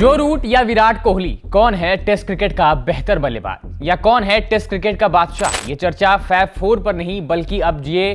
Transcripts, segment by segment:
जो रूट या विराट कोहली कौन है टेस्ट क्रिकेट का बेहतर बल्लेबाज या कौन है टेस्ट क्रिकेट का बादशाह ये चर्चा फैब फोर पर नहीं बल्कि अब ये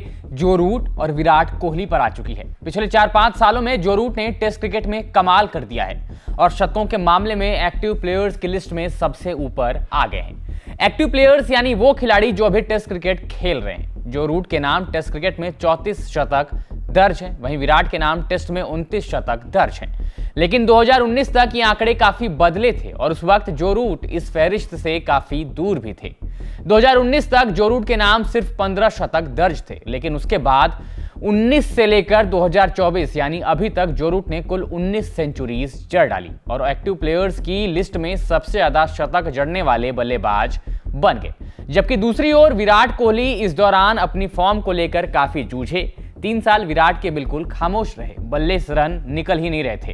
जो रूट और विराट कोहली पर आ चुकी है पिछले चार पांच सालों में जो रूट ने टेस्ट क्रिकेट में कमाल कर दिया है और शतकों के मामले में एक्टिव प्लेयर्स की लिस्ट में सबसे ऊपर आ गए हैं एक्टिव प्लेयर्स यानी वो खिलाड़ी जो अभी टेस्ट क्रिकेट खेल रहे हैं जो रूट के नाम टेस्ट क्रिकेट में चौतीस शतक दर्ज हैं वहीं विराट के नाम टेस्ट में उनतीस शतक दर्ज हैं लेकिन 2019 तक ये आंकड़े काफी बदले थे और उस वक्त जो रूट इस फहरिस्त से काफी दूर भी थे 2019 तक जो रूट के नाम सिर्फ 15 शतक दर्ज थे लेकिन उसके बाद 19 से लेकर 2024 यानी अभी तक जोरूट ने कुल 19 सेंचुरीज जड़ डाली और एक्टिव प्लेयर्स की लिस्ट में सबसे ज्यादा शतक जड़ने वाले बल्लेबाज बन गए जबकि दूसरी ओर विराट कोहली इस दौरान अपनी फॉर्म को लेकर काफी जूझे तीन साल विराट के बिल्कुल खामोश रहे बल्ले रन निकल ही नहीं रहे थे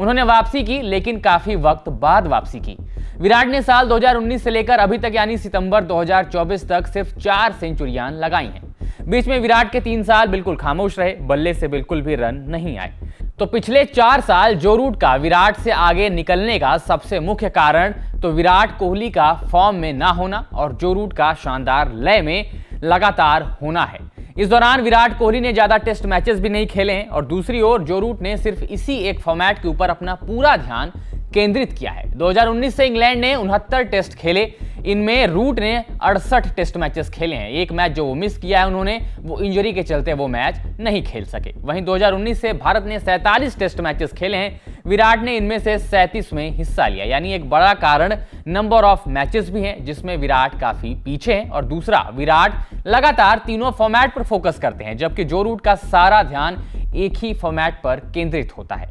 उन्होंने वापसी की लेकिन काफी वक्त बाद वापसी की विराट ने साल 2019 से लेकर अभी तक यानी सितंबर 2024 तक सिर्फ चार सेंचुरियां लगाई हैं बीच में विराट के तीन साल बिल्कुल खामोश रहे बल्ले से बिल्कुल भी रन नहीं आए तो पिछले चार साल जो रूट का विराट से आगे निकलने का सबसे मुख्य कारण तो विराट कोहली का फॉर्म में ना होना और जो रूट का शानदार लय में लगातार होना है इस दौरान विराट कोहली ने ज्यादा टेस्ट मैचेस भी नहीं खेले और दूसरी ओर जो रूट ने सिर्फ इसी एक फॉर्मेट के ऊपर अपना पूरा ध्यान केंद्रित किया है 2019 से इंग्लैंड ने उनहत्तर टेस्ट खेले इनमें रूट ने अड़सठ टेस्ट मैचेस खेले हैं एक मैच जो वो मिस किया है उन्होंने वो इंजरी के चलते वो मैच नहीं खेल सके वहीं 2019 से भारत ने सैंतालीस टेस्ट मैचेस खेले हैं विराट ने इनमें से सैंतीस में हिस्सा लिया यानी एक बड़ा कारण नंबर ऑफ मैचेस भी हैं जिसमें विराट काफी पीछे हैं और दूसरा विराट लगातार तीनों फॉर्मेट पर फोकस करते हैं जबकि जो रूट का सारा ध्यान एक ही फॉर्मेट पर केंद्रित होता है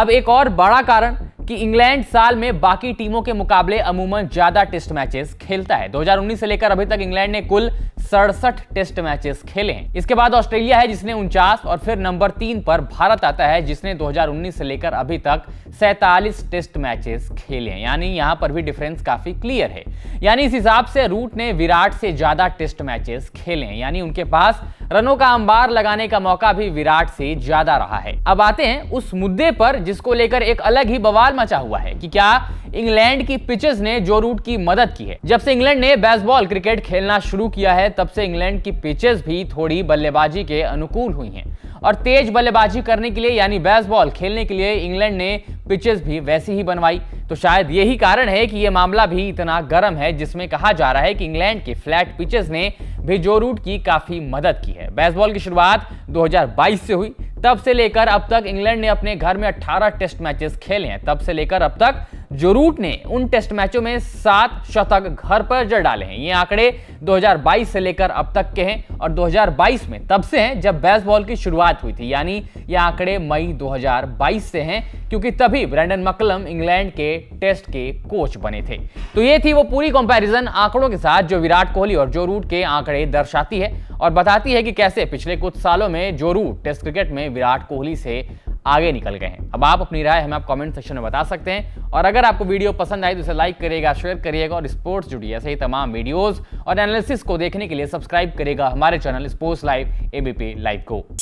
अब एक और बड़ा कारण कि इंग्लैंड साल में बाकी टीमों के मुकाबले अमूमन ज्यादा टेस्ट मैचेस खेलता है 2019 से लेकर अभी तक इंग्लैंड ने कुल सड़सठ टेस्ट मैचेस खेले हैं इसके बाद ऑस्ट्रेलिया है जिसने उनचास और फिर नंबर तीन पर भारत आता है जिसने 2019 से लेकर अभी तक सैतालीस टेस्ट मैचेस खेले हैं यानी यहां पर भी डिफरेंस काफी क्लियर है यानी इस हिसाब से रूट ने विराट से ज्यादा टेस्ट मैचेस खेले हैं यानी उनके पास रनों का अंबार लगाने का मौका भी विराट से ज्यादा रहा है अब आते हैं उस मुद्दे पर जिसको लेकर एक अलग ही बवाल मचा हुआ है कि क्या इंग्लैंड की पिचेस ने जो रूट की मदद की है जब से इंग्लैंड ने बेसबॉल क्रिकेट खेलना शुरू किया है तब से इंग्लैंड की पिचेस भी थोड़ी बल्लेबाजी के अनुकूल हुई हैं और तेज बल्लेबाजी करने के लिए यानी बेसबॉल खेलने के लिए इंग्लैंड ने पिचेस भी वैसी ही बनवाई तो शायद यही कारण है कि यह मामला भी इतना गर्म है जिसमें कहा जा रहा है कि इंग्लैंड के फ्लैट पिचेस ने भी जो रूट की काफी मदद की है बेसबॉल की शुरुआत 2022 से हुई तब से लेकर अब तक इंग्लैंड ने अपने घर में 18 टेस्ट मैचेस खेले हैं तब से लेकर अब तक जो रूट ने उन टेस्ट मैचों में सात शतक घर पर जड़ डाले हैं ये आंकड़े 2022 से लेकर अब तक के हैं और 2022 में तब से हैं जब बेसबॉल की शुरुआत हुई थी यानी ये आंकड़े मई 2022 से हैं क्योंकि तभी ब्रैंडन मकलम इंग्लैंड के टेस्ट के कोच बने थे तो ये थी वो पूरी कंपैरिजन आंकड़ों के साथ जो विराट कोहली और जो रूट के आंकड़े दर्शाती है और बताती है कि कैसे पिछले कुछ सालों में जो रूट टेस्ट क्रिकेट में विराट कोहली से आगे निकल गए हैं अब आप अपनी राय हमें आप कमेंट सेक्शन में बता सकते हैं और अगर आपको वीडियो पसंद आए तो इसे लाइक करिएगा शेयर करिएगा और स्पोर्ट्स जुड़ी ऐसे ही तमाम वीडियोज और एनालिसिस को देखने के लिए सब्सक्राइब करेगा हमारे channel sports live ABP live को